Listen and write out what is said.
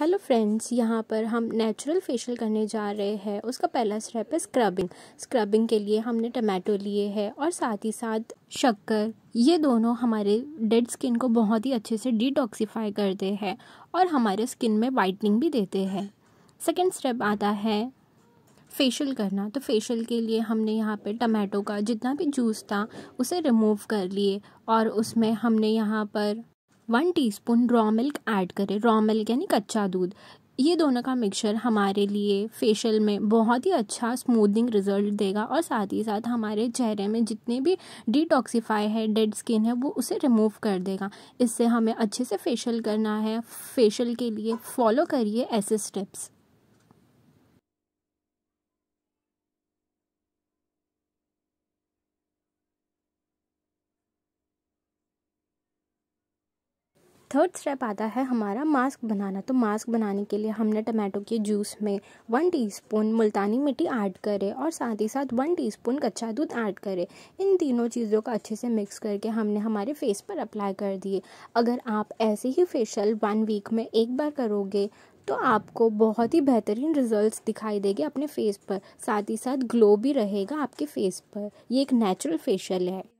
hello friends यहाँ पर हम नेचुरल फेशियल करने जा रहे हैं उसका पहला स्टेप है स्क्रबिंग स्क्रबिंग के लिए हमने टमाटो लिए है और साथ ही साथ शक्कर ये दोनों हमारे डेड स्किन को बहुत ही अच्छे से डिटॉक्सीफाई करते हैं और हमारे स्किन में वाइटनिंग भी देते हैं सेकेंड स्टेप आता है फेशियल करना तो फेशियल के लिए हमने यहाँ पे टमाटो का जितना भी जूस था उसे रिमूव कर लिए और उसमें हमने यहाँ पर one teaspoon raw milk add करें रॉ मिल्क यानी कच्चा दूध ये दोनों का मिक्सचर हमारे लिए फेशियल में बहुत ही अच्छा स्मूदिंग रिजल्ट देगा और साथ ही साथ हमारे चेहरे में जितने भी डिटॉक्सीफाई है डेड स्किन है वो उसे रिमूव कर देगा इससे हमें अच्छे से फेशियल करना है फेशियल के लिए फॉलो करिए ऐसे स्टेप्स थर्ड स्टेप आता है हमारा मास्क बनाना तो मास्क बनाने के लिए हमने टमाटो के जूस में वन टीस्पून मुल्तानी मिट्टी ऐड करें और साथ ही साथ वन टीस्पून कच्चा दूध ऐड करें इन तीनों चीज़ों को अच्छे से मिक्स करके हमने हमारे फेस पर अप्लाई कर दिए अगर आप ऐसे ही फेशियल वन वीक में एक बार करोगे तो आपको बहुत ही बेहतरीन रिजल्ट्स दिखाई देगी अपने फेस पर साथ ही साथ ग्लो भी रहेगा आपके फेस पर ये एक नेचुरल फेशियल है